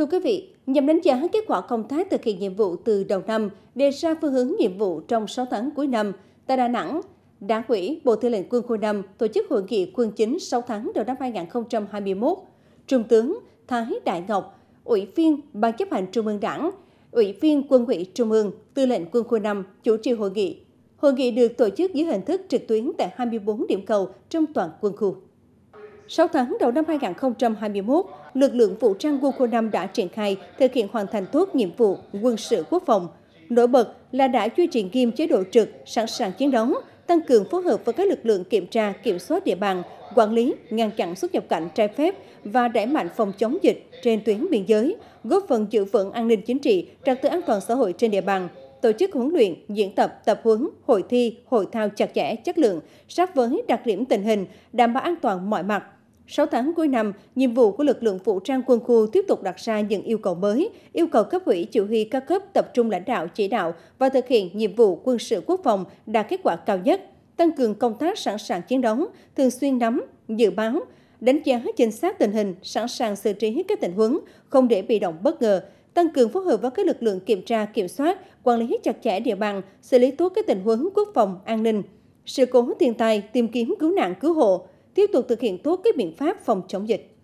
Thưa quý vị, nhằm đánh giá kết quả công tác thực hiện nhiệm vụ từ đầu năm, đề ra phương hướng nhiệm vụ trong 6 tháng cuối năm, tại Đà Nẵng, Đảng ủy Bộ Tư lệnh Quân khu 5 tổ chức hội nghị quân chính 6 tháng đầu năm 2021. Trung tướng Thái Đại Ngọc, Ủy viên Ban chấp hành Trung ương Đảng, Ủy viên Quân ủy Trung ương, Tư lệnh Quân khu 5 chủ trì hội nghị. Hội nghị được tổ chức dưới hình thức trực tuyến tại 24 điểm cầu trong toàn quân khu. 6 tháng đầu năm 2021, lực lượng vũ trang quân khu 5 đã triển khai thực hiện hoàn thành tốt nhiệm vụ quân sự quốc phòng. Nổi bật là đã duy trì nghiêm chế độ trực, sẵn sàng chiến đấu, tăng cường phối hợp với các lực lượng kiểm tra, kiểm soát địa bàn, quản lý, ngăn chặn xuất nhập cảnh trái phép và đẩy mạnh phòng chống dịch trên tuyến biên giới, góp phần giữ vững an ninh chính trị, trật tự an toàn xã hội trên địa bàn, tổ chức huấn luyện, diễn tập, tập huấn, hội thi, hội thao chặt chẽ, chất lượng, sát với đặc điểm tình hình, đảm bảo an toàn mọi mặt, 6 tháng cuối năm, nhiệm vụ của lực lượng vũ trang quân khu tiếp tục đặt ra những yêu cầu mới, yêu cầu cấp ủy chỉ huy các cấp tập trung lãnh đạo chỉ đạo và thực hiện nhiệm vụ quân sự quốc phòng đạt kết quả cao nhất, tăng cường công tác sẵn sàng chiến đấu, thường xuyên nắm, dự báo, đánh giá chính xác tình hình, sẵn sàng xử trí các tình huống, không để bị động bất ngờ, tăng cường phối hợp với các lực lượng kiểm tra, kiểm soát, quản lý chặt chẽ địa bàn, xử lý tốt các tình huống quốc phòng, an ninh, sự cố thiên tai, tìm kiếm cứu nạn cứu hộ, tiếp tục thực hiện tốt các biện pháp phòng chống dịch